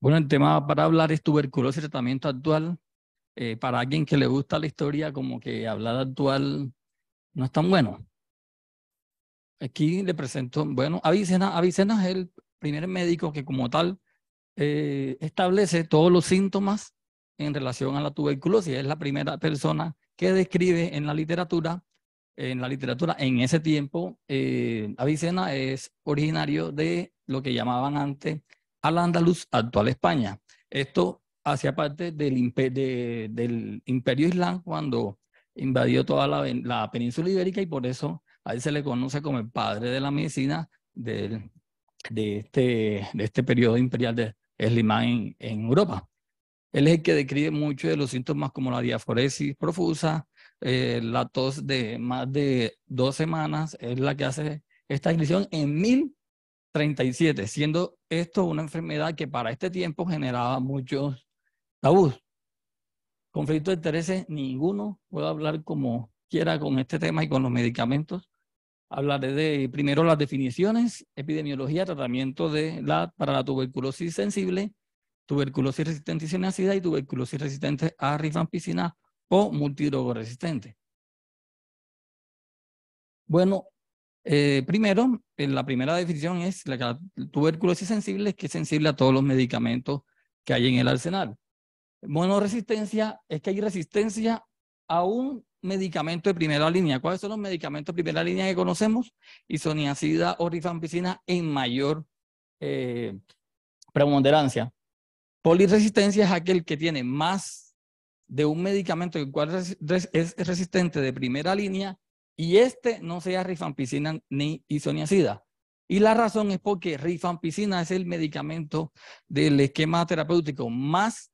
Bueno, el tema para hablar es tuberculosis y tratamiento actual. Eh, para alguien que le gusta la historia, como que hablar actual no es tan bueno. Aquí le presento, bueno, Avicena, Avicena es el primer médico que como tal eh, establece todos los síntomas en relación a la tuberculosis. Es la primera persona que describe en la literatura, en la literatura en ese tiempo, eh, Avicena es originario de lo que llamaban antes al andaluz actual España. Esto hacía parte del, imperio islam cuando invadió toda la, península ibérica y por eso ahí se le conoce como el padre de la medicina este, de, este, periodo imperial de Slimán en, Europa. Él es el que describe muchos de los síntomas como la diaforesis profusa, eh, la tos de más de dos semanas, es la que hace esta inscripción en mil 37, siendo esto una enfermedad que para este tiempo generaba muchos tabús. Conflicto de intereses, ninguno. Puedo hablar como quiera con este tema y con los medicamentos. Hablaré de primero las definiciones, epidemiología, tratamiento de la, para la tuberculosis sensible, tuberculosis resistente a cianacida y tuberculosis resistente a rifampicina o multidrogoresistente. Bueno, eh, primero, eh, la primera definición es la, que la tuberculosis sensible es que es sensible a todos los medicamentos que hay en el arsenal. Monoresistencia es que hay resistencia a un medicamento de primera línea. ¿Cuáles son los medicamentos de primera línea que conocemos? Isoniacida o rifampicina en mayor eh, preponderancia. Poliresistencia es aquel que tiene más de un medicamento el cual es resistente de primera línea y este no sea rifampicina ni isoniacida. Y la razón es porque rifampicina es el medicamento del esquema terapéutico más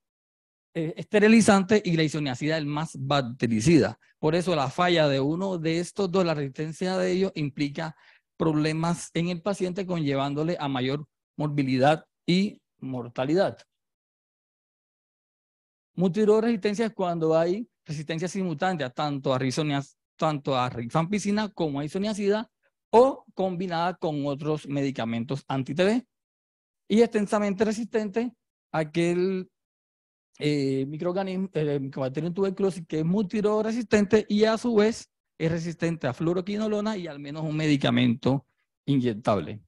eh, esterilizante y la isoniacida el más bactericida. Por eso la falla de uno de estos dos, la resistencia de ellos, implica problemas en el paciente conllevándole a mayor morbilidad y mortalidad. Multiresistencia es cuando hay resistencia simultánea tanto a tanto a rifampicina como a isoniazida o combinada con otros medicamentos anti-TB y extensamente resistente a aquel eh, microorganismo, eh, tener tuberculosis que es resistente y a su vez es resistente a fluoroquinolona y al menos un medicamento inyectable.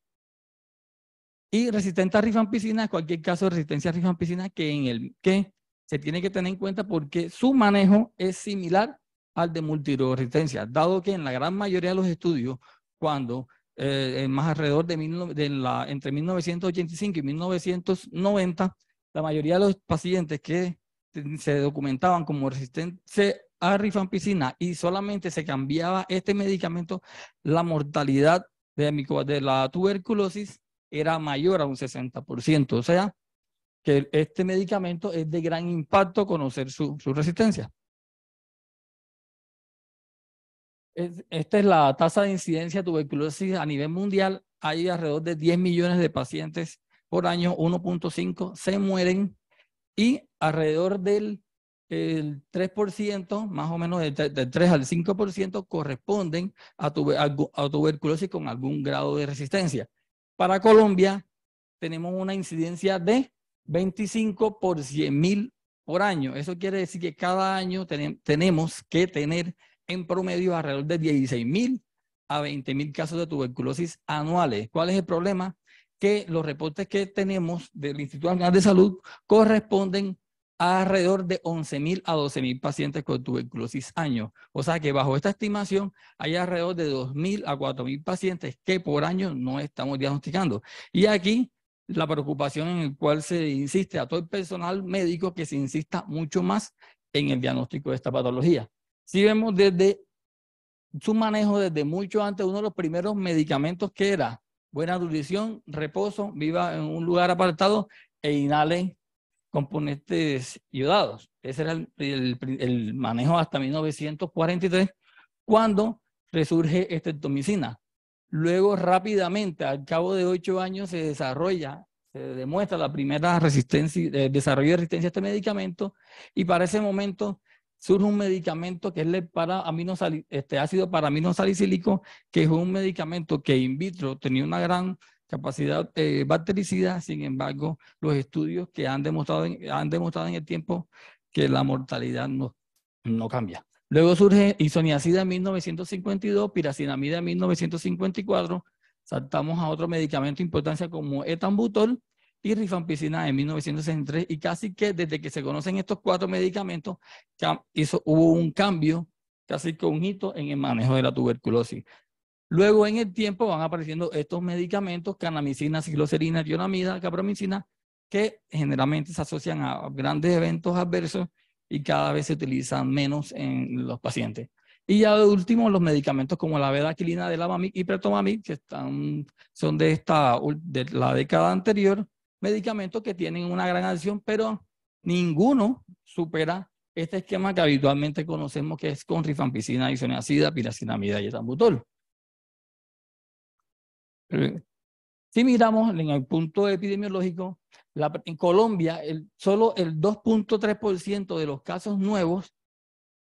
Y resistente a rifampicina, cualquier caso de resistencia a rifampicina que, en el, que se tiene que tener en cuenta porque su manejo es similar al de multiresistencia, dado que en la gran mayoría de los estudios, cuando eh, más alrededor de, mil, de la, entre 1985 y 1990, la mayoría de los pacientes que se documentaban como resistentes a rifampicina y solamente se cambiaba este medicamento, la mortalidad de, la tuberculosis era mayor a un 60%. O sea, que este medicamento es de gran impacto conocer su resistencia. esta es la tasa de incidencia de tuberculosis a nivel mundial. Hay alrededor de 10 millones de pacientes por año, 1.5 se mueren y alrededor del el 3%, más o menos del, 3 al 5% corresponden a, a, tuberculosis con algún grado de resistencia. Para Colombia tenemos una incidencia de 25 por 100 mil por año. Eso quiere decir que cada año tenemos que tener en promedio alrededor de 16.000 a 20.000 casos de tuberculosis anuales. ¿Cuál es el problema? Que los reportes que tenemos del Instituto Nacional de Salud corresponden a alrededor de 11.000 a 12.000 pacientes con tuberculosis año. O sea que bajo esta estimación hay alrededor de 2.000 a 4.000 pacientes que por año no estamos diagnosticando. Y aquí la preocupación en la cual se insiste a todo el personal médico que se insista mucho más en el diagnóstico de esta patología si vemos desde su manejo desde mucho antes, uno de los primeros medicamentos que era buena nutrición, reposo, viva en un lugar apartado e inhale componentes ayudados Ese era el, el, manejo hasta 1943, cuando resurge tomicina. Luego rápidamente, al cabo de ocho años, se desarrolla, se demuestra la primera resistencia, el eh, desarrollo de resistencia a este medicamento y para ese momento surge un medicamento que es el para amino este ácido que es un medicamento que in vitro tenía una gran capacidad eh, bactericida, sin embargo, los estudios que han demostrado en, han demostrado en el tiempo que la mortalidad no, no cambia. Luego surge isoniacida en 1952, piracinamida en 1954, saltamos a otro medicamento de importancia como etambutol, y rifampicina en 1963 y casi que desde que se conocen estos cuatro medicamentos hubo un cambio, casi que un hito en el manejo de la tuberculosis. Luego en el tiempo van apareciendo estos medicamentos, canamicina, cicloserina, dionamida, capromicina, que generalmente se asocian a grandes eventos adversos y cada vez se utilizan menos en los pacientes. Y ya de último, los medicamentos como la vedaquilina de la y pretomamic, que están, son de, esta, de la década anterior, medicamentos que tienen una gran acción, pero ninguno supera este esquema que habitualmente conocemos que es con rifampicina, isoniazida, piracinamida y etambutol. Si miramos en el punto epidemiológico, en Colombia solo el 2.3% de los casos nuevos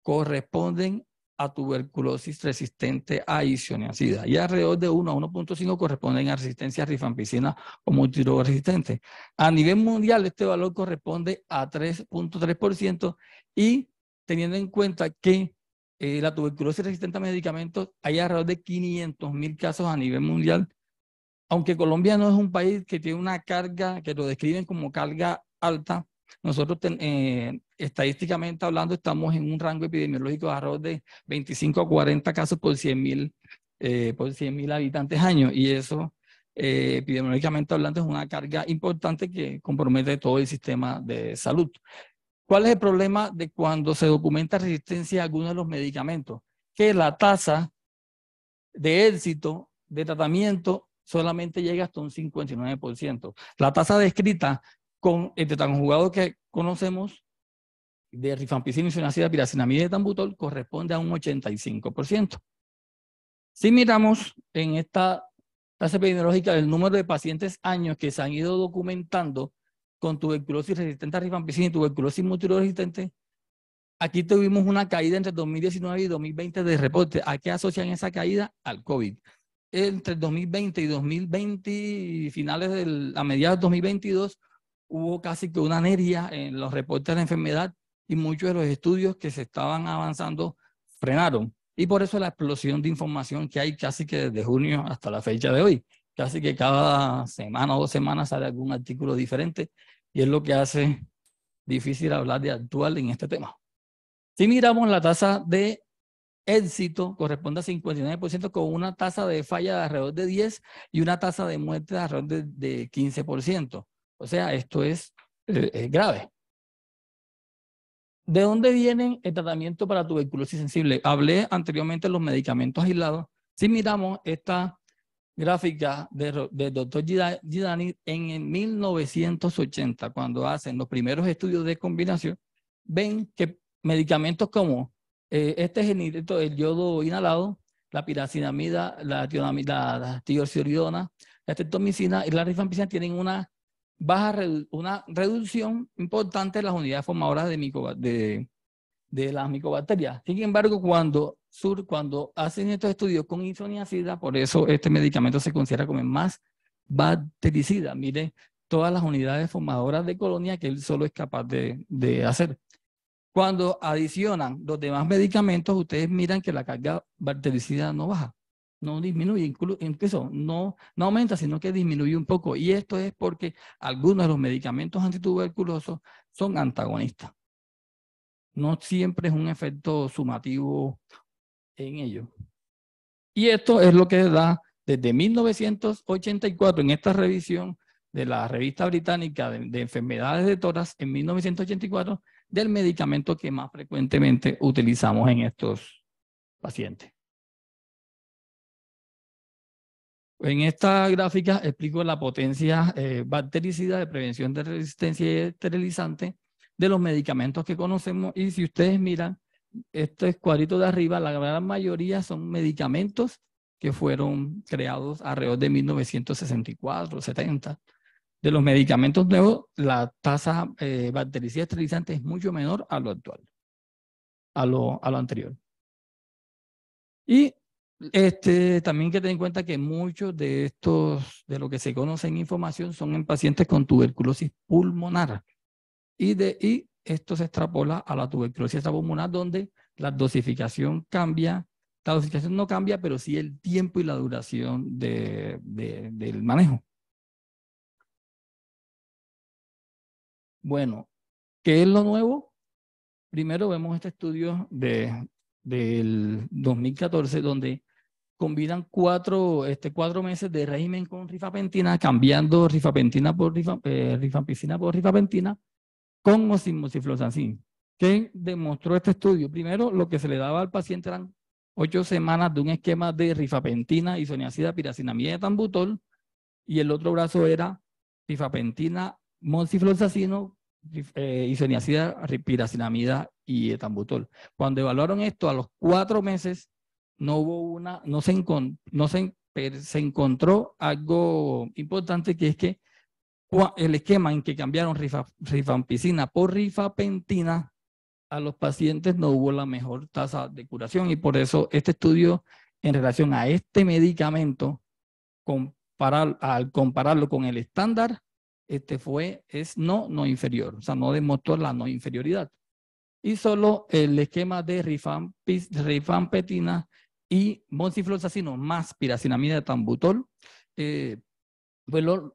corresponden a tuberculosis resistente a isoniazida y alrededor de 1 a 1.5 corresponden a resistencia a rifampicina o resistente. A nivel mundial este valor corresponde a 3.3% y teniendo en cuenta que eh, la tuberculosis resistente a medicamentos hay alrededor de 500.000 casos a nivel mundial, aunque Colombia no es un país que tiene una carga que lo describen como carga alta, nosotros eh, estadísticamente hablando estamos en un rango epidemiológico de arroz de 25 a 40 casos por 100 mil eh, por habitantes año y eso eh, epidemiológicamente hablando es una carga importante que compromete todo el sistema de salud. ¿Cuál es el problema de cuando se documenta resistencia a alguno de los medicamentos? Que la tasa de éxito de tratamiento solamente llega hasta un 59%. La tasa descrita con el tetanjugado que conocemos de rifampicina, y sinacida piracinamide de tambutol corresponde a un 85%. Si miramos en esta clase epidemiológica el número de pacientes años que se han ido documentando con tuberculosis resistente a rifampicina y tuberculosis multiresistente, aquí tuvimos una caída entre 2019 y 2020 de reporte. ¿A qué asocian esa caída? Al COVID. Entre 2020 y 2020 y finales de a mediados de 2022 hubo casi que una anería en los reportes de la enfermedad y muchos de los estudios que se estaban avanzando frenaron. Y por eso la explosión de información que hay casi que desde junio hasta la fecha de hoy. Casi que cada semana o dos semanas sale algún artículo diferente y es lo que hace difícil hablar de actual en este tema. Si miramos la tasa de éxito, corresponde a 59% con una tasa de falla de alrededor de 10 y una tasa de muerte de alrededor de, de 15%. O sea, esto eh, es, grave. ¿De dónde viene el tratamiento para tuberculosis sensible? Hablé anteriormente de los medicamentos aislados. Si miramos esta gráfica del de doctor Gidani en 1980, cuando hacen los primeros estudios de combinación, ven que medicamentos como eh, este genito, el yodo inhalado, la piracinamida, la, tionamida, la estetomicina y la rifampicina tienen una Baja una reducción importante en las unidades formadoras de, las micobacterias. Sin embargo, cuando, sur, cuando hacen estos estudios con isoniazida, por eso este medicamento se considera como el más bactericida. Miren todas las unidades formadoras de colonia que él solo es capaz de hacer. Cuando adicionan los demás medicamentos, ustedes miran que la carga bactericida no baja no disminuye, incluso no, no aumenta, sino que disminuye un poco. Y esto es porque algunos de los medicamentos antituberculosos son antagonistas. No siempre es un efecto sumativo en ellos. Y esto es lo que da desde 1984 en esta revisión de la revista británica de enfermedades de toras en 1984 del medicamento que más frecuentemente utilizamos en estos pacientes. En esta gráfica explico la potencia eh, bactericida de prevención de resistencia y esterilizante de los medicamentos que conocemos. Y si ustedes miran, este cuadrito de arriba, la gran mayoría son medicamentos que fueron creados alrededor de 1964, 70. De los medicamentos nuevos, la tasa eh, bactericida esterilizante es mucho menor a lo actual, a lo, a lo anterior. Y este, también que ten en cuenta que muchos de estos, de lo que se conoce en información, son en pacientes con tuberculosis pulmonar. Y, de, y esto se extrapola a la tuberculosis pulmonar donde la dosificación cambia. La dosificación no cambia, pero sí el tiempo y la duración de, del manejo. Bueno, ¿qué es lo nuevo? Primero vemos este estudio de, del 2014, donde combinan cuatro, este, cuatro meses de régimen con rifapentina, cambiando rifapentina por eh, rifampicina por rifapentina, con o sin ¿Qué demostró este estudio? Primero, lo que se le daba al paciente eran ocho semanas de un esquema de rifapentina, isoniacida, piracinamida y etambutol, y el otro brazo era rifapentina, mociflosacino, isoniacida, eh, piracinamida y etambutol. Cuando evaluaron esto a los cuatro meses, no hubo una, no se, no se, encontró algo importante que es que el esquema en que cambiaron rifampicina por rifapentina a los pacientes no hubo la mejor tasa de curación y por eso este estudio en relación a este medicamento al compararlo con el estándar este fue es no no inferior, o sea, no demostró la no inferioridad. Y solo el esquema de rifampetina y monciflosacino más piracinamida de tambutol, eh,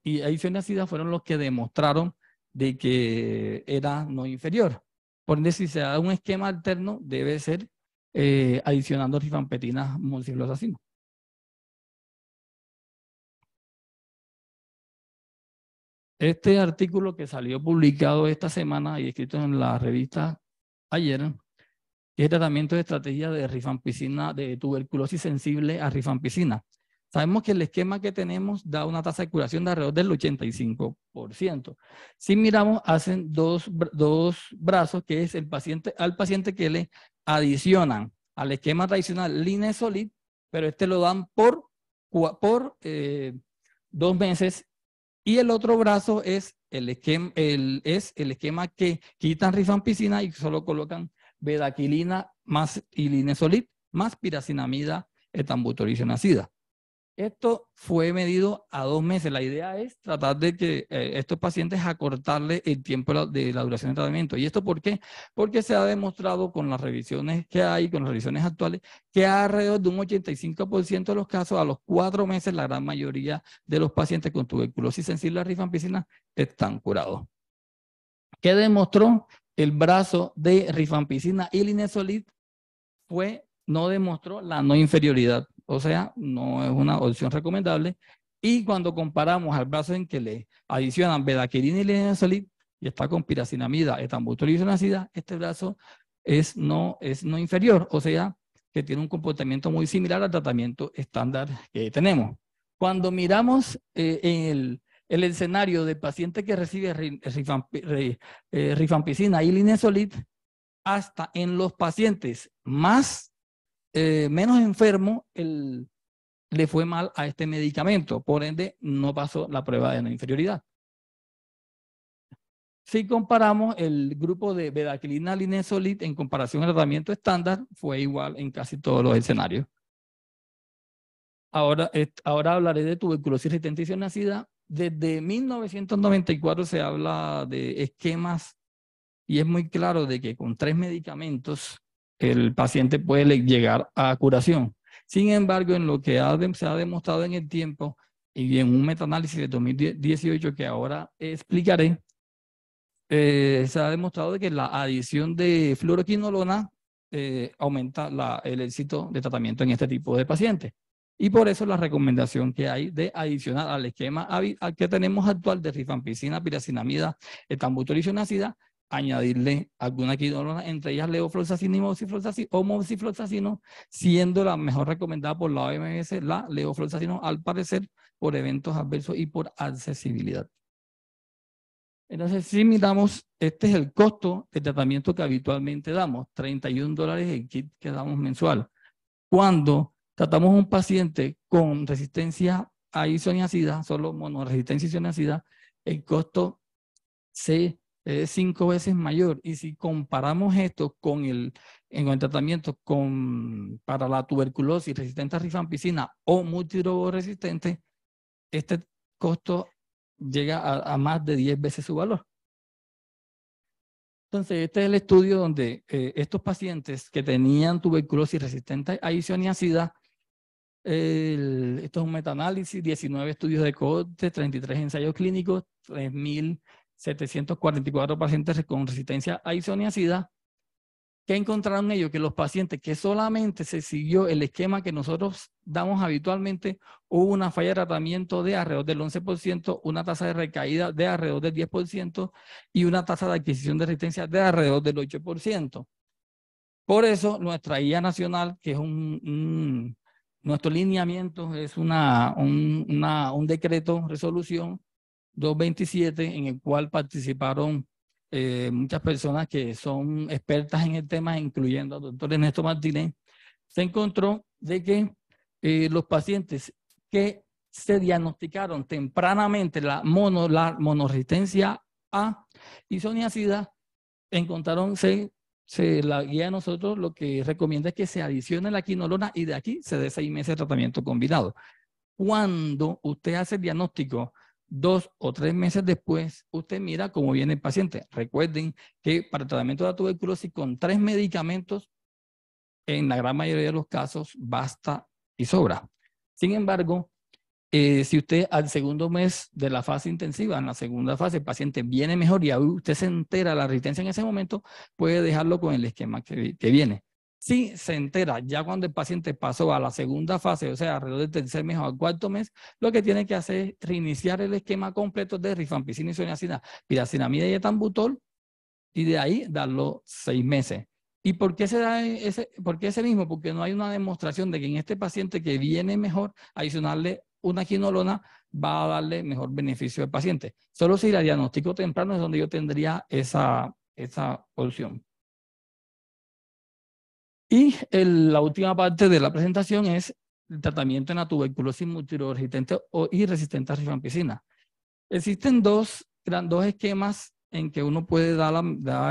y adiciones fueron los que demostraron de que era no inferior. Por ende, si se da un esquema alterno, debe ser eh, adicionando rifampetina monciflosacino. Este artículo que salió publicado esta semana y escrito en la revista ayer, que es el tratamiento de estrategia de rifampicina, de tuberculosis sensible a rifampicina. Sabemos que el esquema que tenemos da una tasa de curación de alrededor del 85%. Si miramos, hacen dos, dos brazos, que es el paciente, al paciente que le adicionan al esquema tradicional linesolid, pero este lo dan por, por eh, dos meses. Y el otro brazo es el esquema, el, es el esquema que quitan rifampicina y solo colocan bedaquilina más ilinesolid más piracinamida nacida. Esto fue medido a dos meses. La idea es tratar de que eh, estos pacientes acortarle el tiempo de la duración de tratamiento. ¿Y esto por qué? Porque se ha demostrado con las revisiones que hay, con las revisiones actuales, que alrededor de un 85% de los casos, a los cuatro meses, la gran mayoría de los pacientes con tuberculosis sensible a rifampicina están curados. ¿Qué demostró? el brazo de Rifampicina y Linesolid fue, no demostró la no inferioridad. O sea, no es una opción recomendable. Y cuando comparamos al brazo en que le adicionan bedaquerina y linesolid, y está con piracinamida, etambutol y este brazo es no, es no inferior. O sea, que tiene un comportamiento muy similar al tratamiento estándar que tenemos. Cuando miramos eh, en el el escenario de paciente que recibe eh, rifampicina y linezolid hasta en los pacientes más eh, menos enfermos le fue mal a este medicamento, por ende no pasó la prueba de no inferioridad. Si comparamos el grupo de bedaclina linezolid en comparación al tratamiento estándar, fue igual en casi todos los escenarios. Ahora, ahora hablaré de tuberculosis resistente desde 1994 se habla de esquemas y es muy claro de que con tres medicamentos el paciente puede llegar a curación. Sin embargo, en lo que se ha demostrado en el tiempo y en un metaanálisis de 2018 que ahora explicaré, eh, se ha demostrado que la adición de fluoroquinolona eh, aumenta el éxito de tratamiento en este tipo de pacientes. Y por eso la recomendación que hay de adicionar al esquema que tenemos actual de rifampicina, piracinamida, ácida, añadirle alguna quinolona, entre ellas leofloxacino y moxifloxacino, o siendo la mejor recomendada por la OMS, la leofloxacino, al parecer, por eventos adversos y por accesibilidad. Entonces, si miramos, este es el costo de tratamiento que habitualmente damos, 31 dólares el kit que damos mensual. ¿Cuándo? Tratamos un paciente con resistencia a isoniacida, solo monoresistencia a isoniacida, el costo eh, es cinco veces mayor. Y si comparamos esto con el, en tratamiento con, para la tuberculosis resistente a rifampicina o resistente, este costo llega a, más de 10 veces su valor. Entonces, este es el estudio donde eh, estos pacientes que tenían tuberculosis resistente a isoniacida esto es un metaanálisis, 19 estudios de corte, 33 ensayos clínicos, 3.744 pacientes con resistencia a isoniacida. ¿Qué encontraron ellos? Que los pacientes que solamente se siguió el esquema que nosotros damos habitualmente, hubo una falla de tratamiento de alrededor del 11%, una tasa de recaída de alrededor del 10% y una tasa de adquisición de resistencia de alrededor del 8%. Por eso, nuestra guía nacional, que es un nuestro lineamiento es una, un, decreto, resolución 227, en el cual participaron eh, muchas personas que son expertas en el tema, incluyendo al doctor Ernesto Martínez. Se encontró de que eh, los pacientes que se diagnosticaron tempranamente la, mono, la monoresistencia a soniacida encontraron se, la guía a nosotros lo que recomienda es que se adicione la quinolona y de aquí se dé seis meses de tratamiento combinado. Cuando usted hace el diagnóstico dos o tres meses después, usted mira cómo viene el paciente. Recuerden que para el tratamiento de la tuberculosis con tres medicamentos, en la gran mayoría de los casos, basta y sobra. Sin embargo, eh, si usted al segundo mes de la fase intensiva, en la segunda fase, el paciente viene mejor y usted se entera la resistencia en ese momento, puede dejarlo con el esquema que, viene. Si se entera ya cuando el paciente pasó a la segunda fase, o sea, alrededor del tercer mes o al cuarto mes, lo que tiene que hacer es reiniciar el esquema completo de rifampicina y soniacina, piracinamida y etambutol, y de ahí darlo seis meses. ¿Y por qué se da ese, mismo? Porque no hay una demostración de que en este paciente que viene mejor, adicionarle una quinolona va a darle mejor beneficio al paciente. Solo si la diagnóstico temprano es donde yo tendría esa, esa opción. Y la última parte de la presentación es el tratamiento en la tuberculosis multiresistente o irresistente a rifampicina. Existen dos, dos esquemas en que uno puede dar,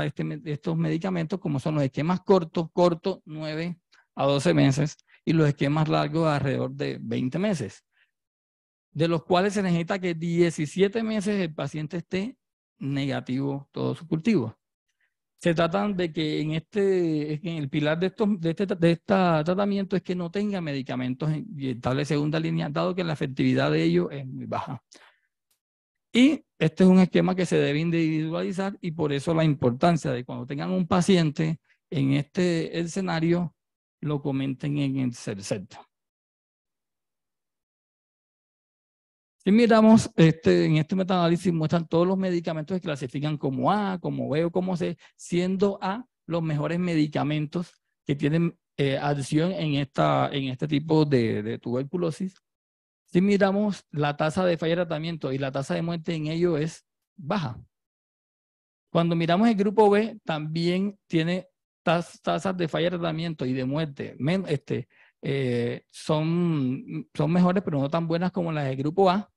este estos medicamentos, como son los esquemas cortos, corto 9 a 12 meses, y los esquemas largos, alrededor de 20 meses, de los cuales se necesita que 17 meses el paciente esté negativo todo su cultivo. Se trata de que en este, en el pilar de, este tratamiento es que no tenga medicamentos y establece segunda línea, dado que la efectividad de ellos es muy baja. Y este es un esquema que se debe individualizar y por eso la importancia de cuando tengan un paciente en este escenario, lo comenten en el centro. Si miramos, este, en este metanálisis muestran todos los medicamentos que clasifican como A, como B o como C, siendo A los mejores medicamentos que tienen eh, adición en, esta, en este tipo de tuberculosis si miramos la tasa de falla de tratamiento y la tasa de muerte en ello es baja. Cuando miramos el grupo B, también tiene tasas de falla de tratamiento y de muerte. Este, eh, son, son mejores, pero no tan buenas como las del grupo A.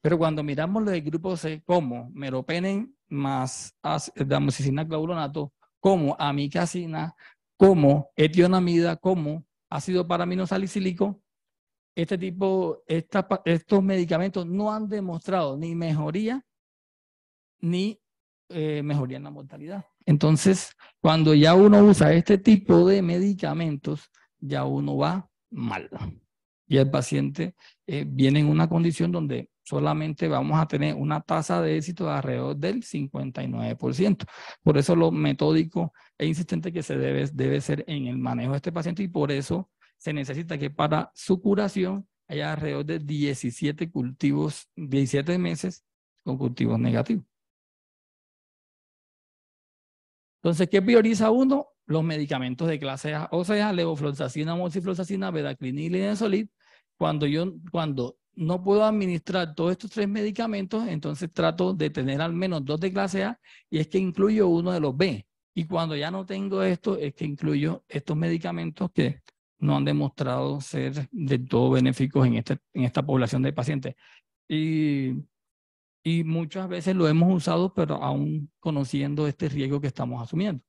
Pero cuando miramos los del grupo C, como meropenem, más damoxicina clavulonato, como amicacina, como etionamida, como ácido paraminosalicílico este tipo, estos medicamentos no han demostrado ni mejoría ni eh, mejoría en la mortalidad. Entonces, cuando ya uno usa este tipo de medicamentos, ya uno va mal. Y el paciente eh, viene en una condición donde solamente vamos a tener una tasa de éxito de alrededor del 59%. Por eso lo metódico e insistente que se debe, debe ser en el manejo de este paciente y por eso se necesita que para su curación haya alrededor de 17 cultivos, 17 meses con cultivos negativos. Entonces, ¿qué prioriza uno? Los medicamentos de clase A, o sea, levofloxacina, moxifloxacina, vedaclinil y nesolid. Cuando yo, cuando no puedo administrar todos estos tres medicamentos, entonces trato de tener al menos dos de clase A y es que incluyo uno de los B. Y cuando ya no tengo esto, es que incluyo estos medicamentos que no han demostrado ser de todo benéficos en, este, en esta población de pacientes. Y, y muchas veces lo hemos usado, pero aún conociendo este riesgo que estamos asumiendo.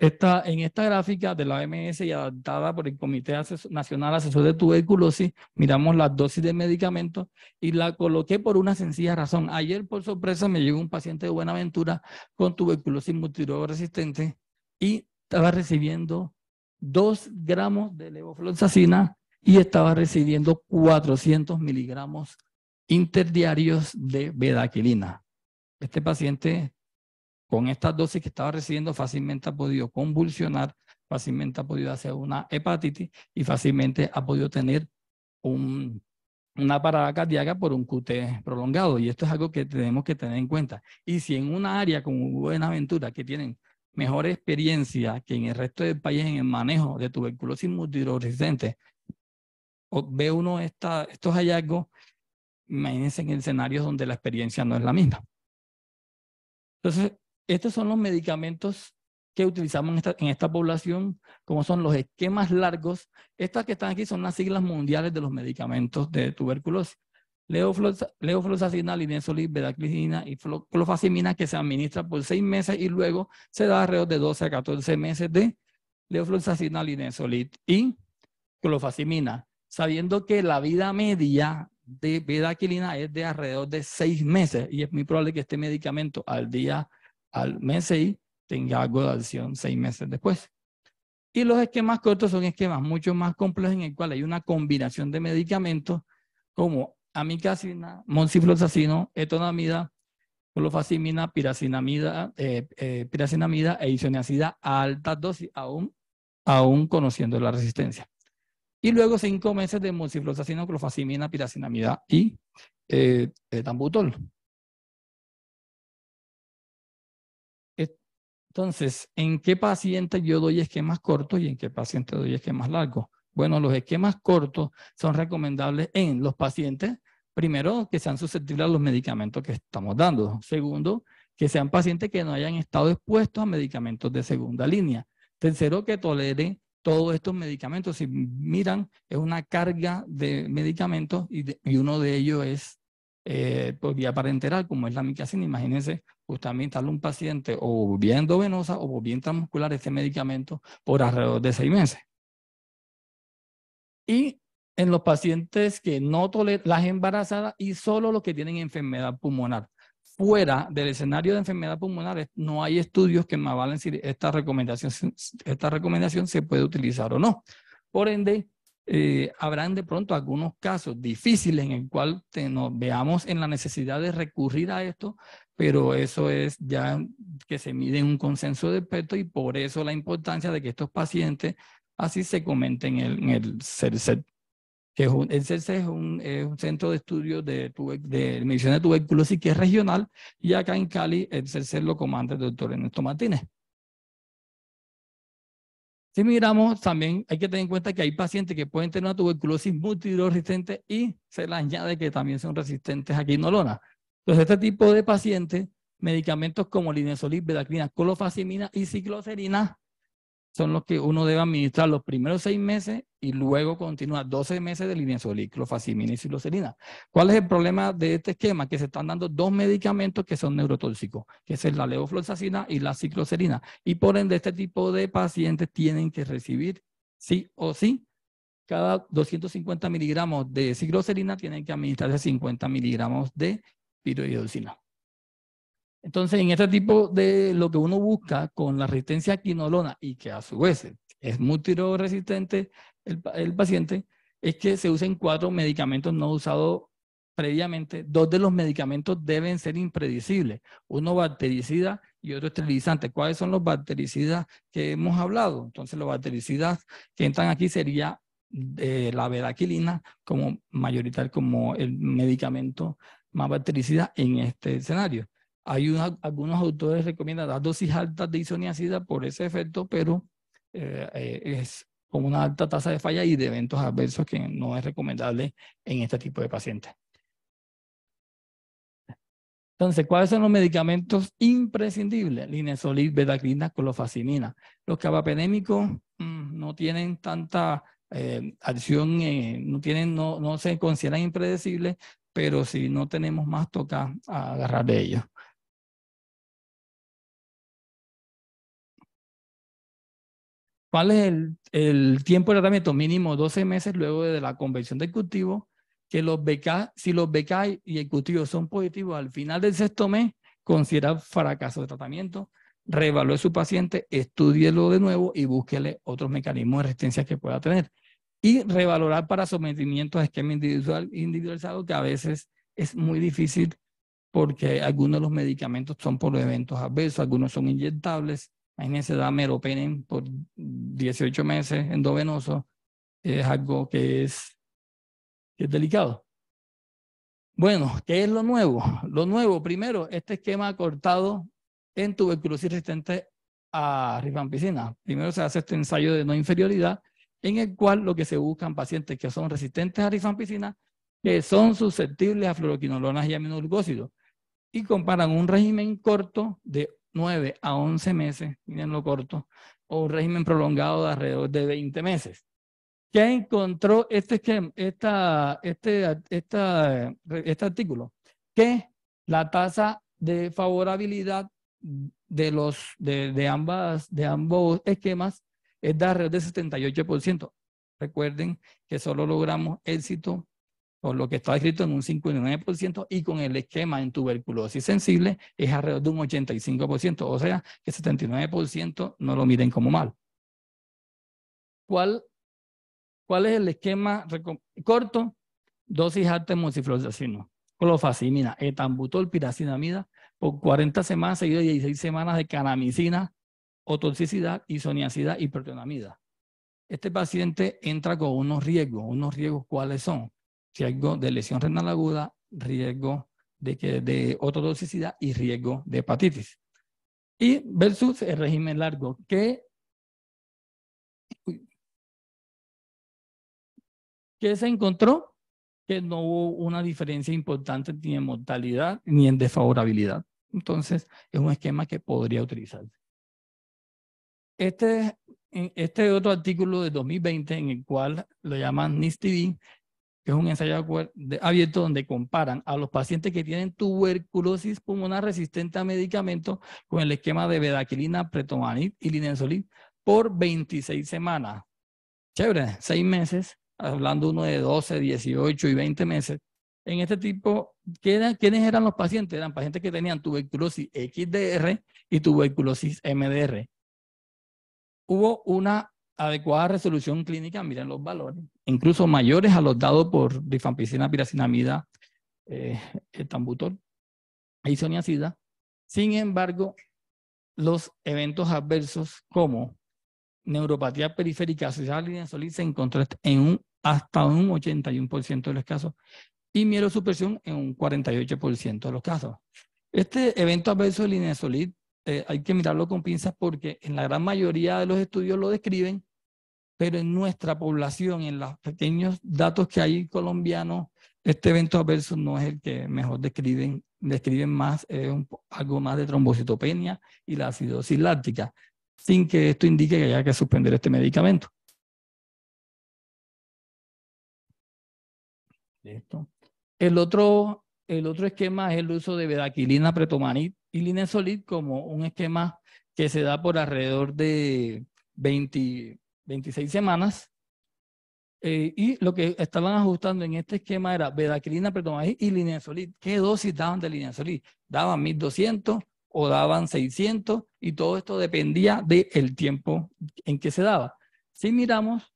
esta, en esta gráfica de la OMS y adaptada por el Comité Nacional Asesor de Tuberculosis, miramos las dosis de medicamentos y la coloqué por una sencilla razón. Ayer, por sorpresa, me llegó un paciente de Buenaventura con tuberculosis multirresistente resistente y estaba recibiendo 2 gramos de levofloxacina y estaba recibiendo 400 miligramos interdiarios de bedaquilina. Este paciente con estas dosis que estaba recibiendo fácilmente ha podido convulsionar, fácilmente ha podido hacer una hepatitis y fácilmente ha podido tener una parada cardíaca por un QT prolongado. Y esto es algo que tenemos que tener en cuenta. Y si en una área como Buenaventura, que tienen mejor experiencia que en el resto del país en el manejo de tuberculosis multiresistente, ve uno esta, estos hallazgos, imagínense en escenarios donde la experiencia no es la misma. Entonces, estos son los medicamentos que utilizamos en esta, en esta población, como son los esquemas largos. Estas que están aquí son las siglas mundiales de los medicamentos de tuberculosis. Leofloxacina, linezolid, bedacilina y clofacimina que se administra por seis meses y luego se da alrededor de 12 a 14 meses de leofloxacina, linezolid y clofazimina, sabiendo que la vida media de bedaquilina es de alrededor de seis meses y es muy probable que este medicamento al día, al mes y tenga algo de seis meses después. Y los esquemas cortos son esquemas mucho más complejos en el cual hay una combinación de medicamentos como amicazina, moncifloxacino, etonamida, clofazimina, piracinamida, eh, eh, piracinamida e a altas dosis, aún, conociendo la resistencia. Y luego cinco meses de moncifloxacino, clofacimina, piracinamida y eh, tambutol. Entonces, ¿en qué paciente yo doy esquemas cortos y en qué paciente doy esquemas largos? Bueno, los esquemas cortos son recomendables en los pacientes, primero, que sean susceptibles a los medicamentos que estamos dando. Segundo, que sean pacientes que no hayan estado expuestos a medicamentos de segunda línea. Tercero, que toleren todos estos medicamentos. Si miran, es una carga de medicamentos y, uno de ellos es eh, por vía parenteral, como es la micacina. Imagínense, justamente darle un paciente o bien endovenosa o bien intramuscular este medicamento por alrededor de seis meses. Y en los pacientes que no toleran, las embarazadas y solo los que tienen enfermedad pulmonar. Fuera del escenario de enfermedad pulmonar, no hay estudios que me avalen si esta recomendación, esta recomendación se puede utilizar o no. Por ende, eh, habrán de pronto algunos casos difíciles en el cual nos veamos en la necesidad de recurrir a esto, pero eso es ya que se mide en un consenso de expertos y por eso la importancia de que estos pacientes Así se comenta en el, en CERCET, que es un, el CERCET es un, centro de estudio de, de medición de tuberculosis que es regional y acá en Cali el CERCET lo comanda el doctor Ernesto Martínez. Si miramos, también hay que tener en cuenta que hay pacientes que pueden tener una tuberculosis múltiple y se la añade que también son resistentes a quinolona. Entonces, este tipo de pacientes, medicamentos como linezolid, bedacrina, colofacimina y cicloserina son los que uno debe administrar los primeros seis meses y luego continúa 12 meses de linezolid, clofazimina y cicloserina. ¿Cuál es el problema de este esquema? Que se están dando dos medicamentos que son neurotóxicos, que es la levofloxacina y la ciclocerina. Y por ende, este tipo de pacientes tienen que recibir sí o sí cada 250 miligramos de ciclocerina tienen que administrarse 50 miligramos de piroidolcina. Entonces, en este tipo de lo que uno busca con la resistencia a quinolona y que a su vez es tiro el, paciente, es que se usen cuatro medicamentos no usados previamente. Dos de los medicamentos deben ser impredecibles, uno bactericida y otro esterilizante. ¿Cuáles son los bactericidas que hemos hablado? Entonces, los bactericidas que entran aquí sería eh, la veraquilina como mayoritario, como el medicamento más bactericida en este escenario. Hay algunos autores recomiendan dar dosis altas de isoniazida por ese efecto, pero eh, eh, es con una alta tasa de falla y de eventos adversos que no es recomendable en este tipo de pacientes. Entonces, ¿cuáles son los medicamentos imprescindibles? Linesolid, betacrina, clofazimina. Los cabapenémicos mm, no tienen tanta eh, acción, no, tienen, no se consideran impredecibles, pero si no tenemos más, toca agarrar de ellos. ¿Cuál es el, tiempo de tratamiento mínimo? 12 meses luego de la convención del cultivo. Que los BK, si los BK y el cultivo son positivos al final del sexto mes, considera fracaso de tratamiento. Revalúe su paciente, estudielo de nuevo y búsquele otros mecanismos de resistencia que pueda tener. Y revalorar para sometimiento a esquema individual, individualizado, que a veces es muy difícil porque algunos de los medicamentos son por eventos adversos, algunos son inyectables, Imagínense, da meropenen por 18 meses endovenoso. Es algo que es, que es delicado. Bueno, ¿qué es lo nuevo? Lo nuevo, primero, este esquema cortado en tuberculosis resistente a rifampicina. Primero se hace este ensayo de no inferioridad, en el cual lo que se buscan pacientes que son resistentes a rifampicina, que son susceptibles a fluoroquinolonas y aminoglucósidos, y comparan un régimen corto de 9 a 11 meses, miren lo corto, o un régimen prolongado de alrededor de 20 meses. ¿Qué encontró este, esta, este, esta, este artículo? Que la tasa de favorabilidad de, los, de, ambas, de ambos esquemas es de alrededor del 78%. Recuerden que solo logramos éxito o lo que está escrito en un 59%, y con el esquema en tuberculosis sensible es alrededor de un 85%, o sea que 79% no lo miren como mal. ¿Cuál, es el esquema corto? Dosis alta de clofacimina, etambutol, piracinamida, por 40 semanas seguidas de 16 semanas de canamicina, otoxicidad, isoniacidad y proteonamida. Este paciente entra con unos riesgos. ¿Unos riesgos cuáles son? riesgo de lesión renal aguda, riesgo de, que, de ototoxicidad y riesgo de hepatitis. Y versus el régimen largo, que, que se encontró que no hubo una diferencia importante ni en mortalidad ni en desfavorabilidad. Entonces, es un esquema que podría utilizarse. Este, este otro artículo de 2020, en el cual lo llaman NIST que es un ensayo abierto donde comparan a los pacientes que tienen tuberculosis pulmonar resistente a medicamentos con el esquema de bedaquilina, pretomanid y linensolid por 26 semanas. Chévere, 6 meses, hablando uno de 12, 18 y 20 meses. En este tipo, ¿quiénes eran los pacientes? Eran pacientes que tenían tuberculosis XDR y tuberculosis MDR. Hubo una adecuada resolución clínica miren los valores, incluso mayores a los dados por rifampicina, piracinamida, eh, tambutol e Sin embargo, los eventos adversos como neuropatía periférica asociada al sólida, se encontró en un, hasta un 81% de los casos y mielosupresión en un 48% de los casos. Este evento adverso del sólida, eh, hay que mirarlo con pinzas porque en la gran mayoría de los estudios lo describen, pero en nuestra población, en los pequeños datos que hay colombianos, este evento adverso no es el que mejor describen, describen más, algo más de trombocitopenia y la acidosis láctica, sin que esto indique que haya que suspender este medicamento. El otro el otro esquema es el uso de bedaquilina, pretomanid y solid como un esquema que se da por alrededor de 26 semanas. Eh, y lo que estaban ajustando en este esquema era bedaquilina, pretomanid y solid. ¿Qué dosis daban de solid? Daban 1200 o daban 600 y todo esto dependía del tiempo en que se daba. Si miramos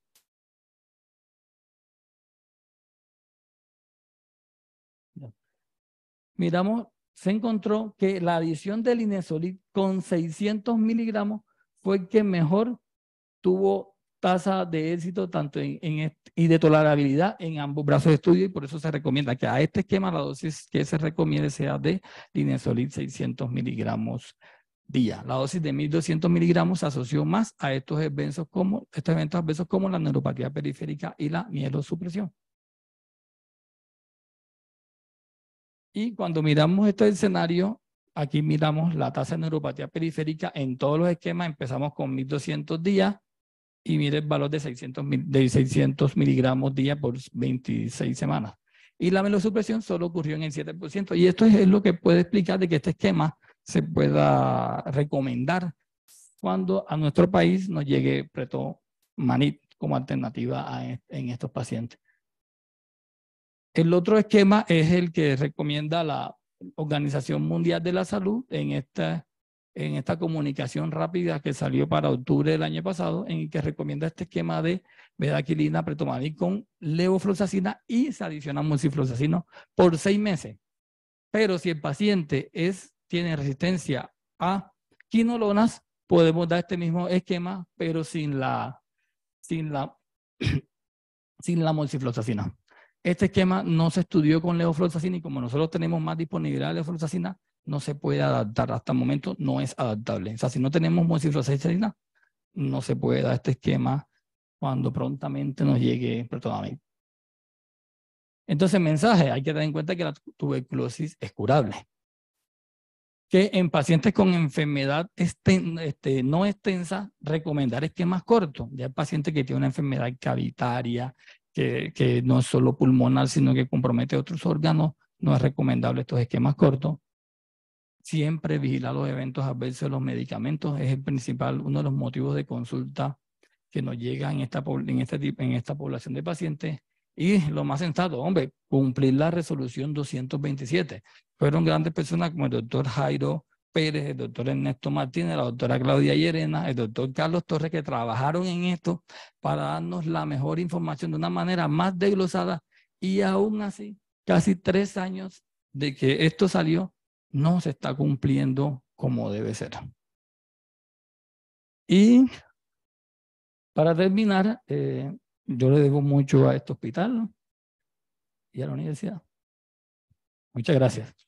miramos, se encontró que la adición del inesolid con 600 miligramos fue que mejor tuvo tasa de éxito tanto en, y de tolerabilidad en ambos brazos de estudio y por eso se recomienda que a este esquema la dosis que se recomiende sea de Inesolid 600 miligramos día. La dosis de 1200 miligramos se asoció más a estos eventos como, estos eventos adversos como la neuropatía periférica y la mielosupresión. Y cuando miramos este escenario, aquí miramos la tasa de neuropatía periférica en todos los esquemas, empezamos con 1200 días y mire el valor de 600, de 600 miligramos día por 26 semanas. Y la melosupresión solo ocurrió en el 7%. Y esto es lo que puede explicar de que este esquema se pueda recomendar cuando a nuestro país nos llegue Preto Manit como alternativa e, en estos pacientes. El otro esquema es el que recomienda la Organización Mundial de la Salud en esta, en esta comunicación rápida que salió para octubre del año pasado, en el que recomienda este esquema de bedaquilina y con levofloxacina y se adiciona moxifloxacino por seis meses. Pero si el paciente es, tiene resistencia a quinolonas, podemos dar este mismo esquema, pero sin la, sin la, sin la este esquema no se estudió con leofloxacina y como nosotros tenemos más disponibilidad de leofloxacina, no se puede adaptar. Hasta el momento no es adaptable. O sea, si no tenemos moxifloxacina, no se puede dar este esquema cuando prontamente nos llegue Entonces, mensaje, hay que tener en cuenta que la tuberculosis es curable. Que en pacientes con enfermedad este, no extensa, recomendar esquemas cortos. Ya el paciente que tiene una enfermedad cavitaria, que, no es solo pulmonar, sino que compromete otros órganos, no es recomendable estos esquemas cortos. Siempre vigilar los eventos adversos de los medicamentos es el principal, uno de los motivos de consulta que nos llega en esta, en este en esta población de pacientes. Y lo más sensato, hombre, cumplir la resolución 227. Fueron grandes personas como el doctor Jairo Pérez, el doctor Ernesto Martínez, la doctora Claudia Llerena, el doctor Carlos Torres, que trabajaron en esto para darnos la mejor información de una manera más desglosada y aún así, casi tres años de que esto salió, no se está cumpliendo como debe ser. Y para terminar, eh, yo le debo mucho a este hospital y a la universidad. Muchas gracias.